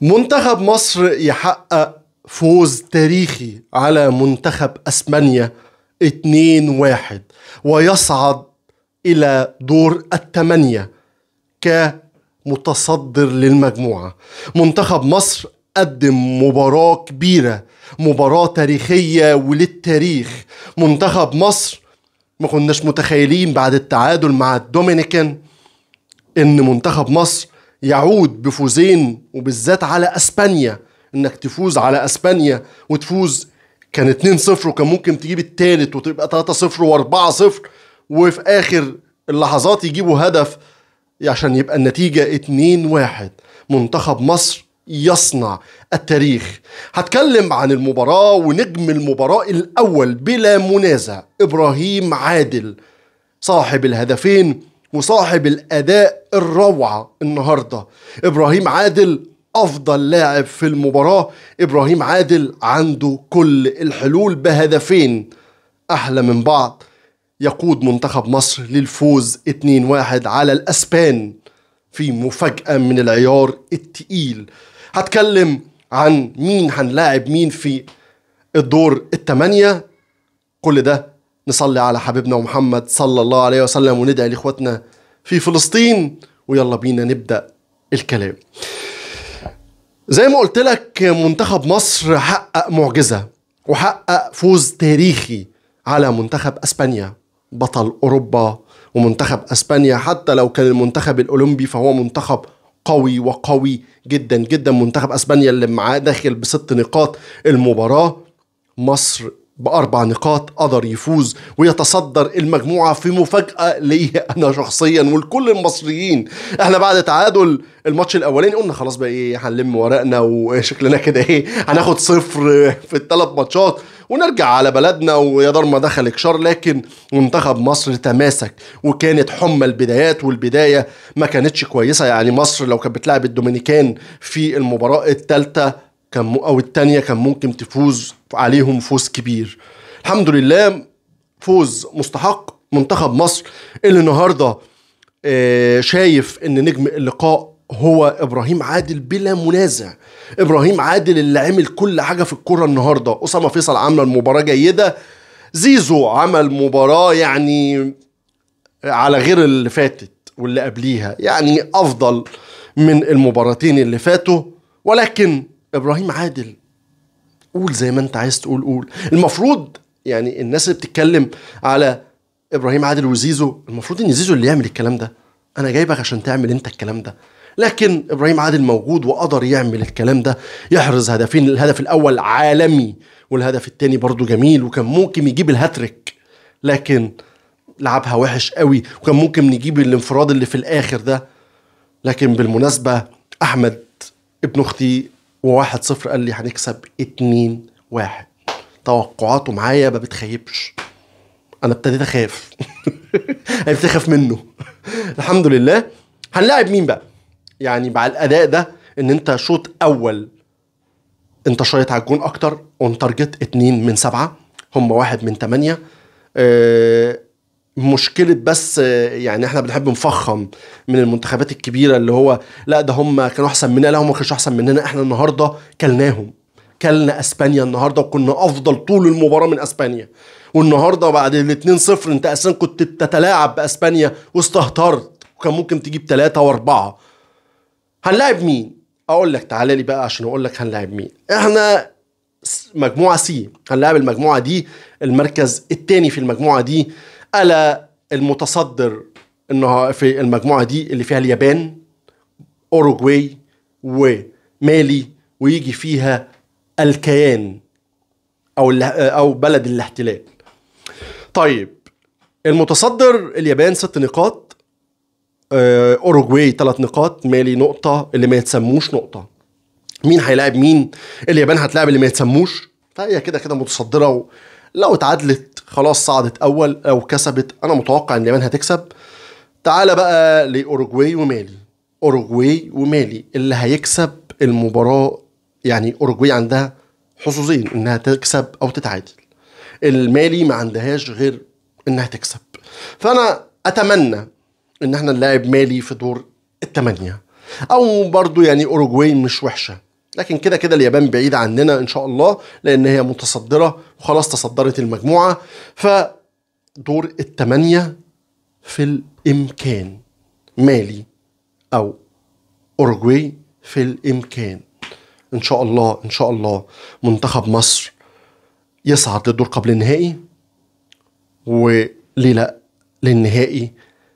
منتخب مصر يحقق فوز تاريخي على منتخب اسبانيا 2-1 ويصعد الى دور الثمانيه كمتصدر للمجموعه منتخب مصر قدم مباراه كبيره مباراه تاريخيه وللتاريخ منتخب مصر ما كناش متخيلين بعد التعادل مع الدومينيكان ان منتخب مصر يعود بفوزين وبالذات على اسبانيا انك تفوز على اسبانيا وتفوز كان 2-0 وكان ممكن تجيب الثالث وتبقى 3-0 و4-0 وفي اخر اللحظات يجيبوا هدف عشان يبقى النتيجه 2-1 منتخب مصر يصنع التاريخ هتكلم عن المباراة ونجم المباراة الأول بلا منازع إبراهيم عادل صاحب الهدفين وصاحب الاداء الروعه النهارده ابراهيم عادل افضل لاعب في المباراه ابراهيم عادل عنده كل الحلول بهدفين احلى من بعض يقود منتخب مصر للفوز 2-1 على الاسبان في مفاجاه من العيار التقيل هتكلم عن مين هنلاعب مين في الدور الثمانيه كل ده نصلي على حبيبنا محمد صلى الله عليه وسلم وندعي لاخواتنا في فلسطين ويلا بينا نبدا الكلام زي ما قلت لك منتخب مصر حقق معجزه وحقق فوز تاريخي على منتخب اسبانيا بطل اوروبا ومنتخب اسبانيا حتى لو كان المنتخب الاولمبي فهو منتخب قوي وقوي جدا جدا منتخب اسبانيا اللي معاه داخل بست نقاط المباراه مصر بأربع نقاط قدر يفوز ويتصدر المجموعة في مفاجأة ليا أنا شخصيا ولكل المصريين احنا بعد تعادل الماتش الأولاني قلنا خلاص بقى إيه هنلم ورقنا وشكلنا كده إيه هناخد صفر في الثلاث ماتشات ونرجع على بلدنا ويا دار ما دخل إكشار لكن منتخب مصر تماسك وكانت حمى البدايات والبداية ما كانتش كويسة يعني مصر لو كانت بتلعب الدومينيكان في المباراة الثالثة كان او الثانيه كان ممكن تفوز عليهم فوز كبير الحمد لله فوز مستحق منتخب مصر اللي النهارده آه، شايف ان نجم اللقاء هو ابراهيم عادل بلا منازع ابراهيم عادل اللي عمل كل حاجه في الكوره النهارده اسامه فيصل عامله المباراه جيده زيزو عمل مباراه يعني آه، على غير اللي فاتت واللي قبليها يعني افضل من المباراتين اللي فاتوا ولكن ابراهيم عادل قول زي ما انت عايز تقول قول المفروض يعني الناس اللي بتتكلم على ابراهيم عادل وزيزو المفروض ان زيزو اللي يعمل الكلام ده انا جايبك عشان تعمل انت الكلام ده لكن ابراهيم عادل موجود وقدر يعمل الكلام ده يحرز هدفين الهدف الاول عالمي والهدف الثاني برضه جميل وكان ممكن يجيب الهاتريك لكن لعبها وحش قوي وكان ممكن نجيب الانفراد اللي في الاخر ده لكن بالمناسبه احمد ابن اختي وواحد صفر قال لي هنكسب اتنين واحد توقعاته معايا ما بتخيبش انا ابتديت اخاف ابتديت اخاف منه الحمد لله هنلاعب مين بقى يعني مع الاداء ده ان انت شوط اول انت شايط على الجون اكتر اون تارجت اتنين من سبعه هم واحد من ثمانيه اه مشكلة بس يعني احنا بنحب نفخم من المنتخبات الكبيرة اللي هو لا ده هم كانوا احسن مننا لا هم ما كانوش احسن مننا احنا النهاردة كلناهم كلنا اسبانيا النهارده وكنا افضل طول المباراه من اسبانيا والنهارده بعد الاتنين 2-0 انت اساسا كنت بتتلاعب باسبانيا واستهترت وكان ممكن تجيب ثلاثه واربعه هنلاعب مين؟ اقول لك تعالى لي بقى عشان اقول لك هنلاعب مين احنا مجموعه سي هنلاعب المجموعه دي المركز الثاني في المجموعه دي ألا المتصدر انه في المجموعة دي اللي فيها اليابان اوروغواي ومالي ويجي فيها الكيان أو أو بلد الاحتلال. طيب المتصدر اليابان ست نقاط آه، اوروغواي ثلاث نقاط مالي نقطة اللي ما يتسموش نقطة. مين هيلاعب مين؟ اليابان هتلاعب اللي ما يتسموش فهي كده كده متصدرة لو اتعادلت خلاص صعدت اول او كسبت انا متوقع ان اليابان هتكسب تعالى بقى لاوروجواي ومالي اوروجواي ومالي اللي هيكسب المباراه يعني اوروجواي عندها حظوظين انها تكسب او تتعادل المالي ما عندهاش غير انها تكسب فانا اتمنى ان احنا نلاعب مالي في دور الثمانيه او برضو يعني اوروجواي مش وحشه لكن كده كده اليابان بعيدة عننا إن شاء الله لأن هي متصدرة وخلاص تصدرت المجموعة فدور التمانية في الإمكان مالي أو أورجواي في الإمكان إن شاء الله إن شاء الله منتخب مصر يصعد للدور قبل النهائي وليه لأ للنهائي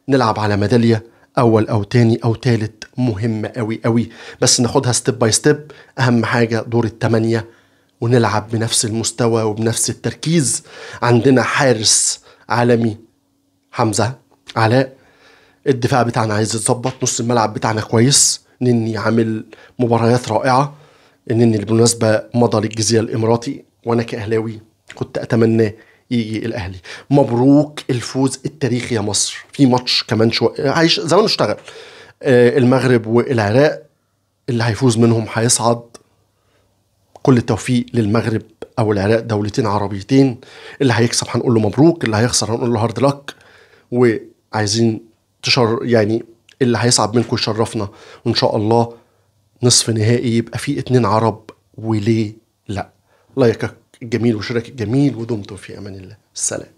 نلعب على ميدالية اول او تاني او تالت مهمه قوي قوي بس ناخدها ستيب باي ستيب اهم حاجه دور التمانية ونلعب بنفس المستوى وبنفس التركيز عندنا حارس عالمي حمزه علاء الدفاع بتاعنا عايز يتظبط نص الملعب بتاعنا كويس نني عامل مباريات رائعه نني بالمناسبه مضى للجزيره الاماراتي وانا كاهلاوي كنت اتمناه يجي الاهلي مبروك الفوز التاريخي يا مصر في ماتش كمان شو عايش زمان اشتغل آه، المغرب والعراق اللي هيفوز منهم هيصعد كل التوفيق للمغرب او العراق دولتين عربيتين اللي هيكسب هنقول له مبروك اللي هيخسر هنقول له هارد لك وعايزين تشر يعني اللي هيصعد منكم يشرفنا وان شاء الله نصف نهائي يبقى فيه اتنين عرب وليه لا لايكك الجميل وشركك جميل ودمتم في امان الله السلام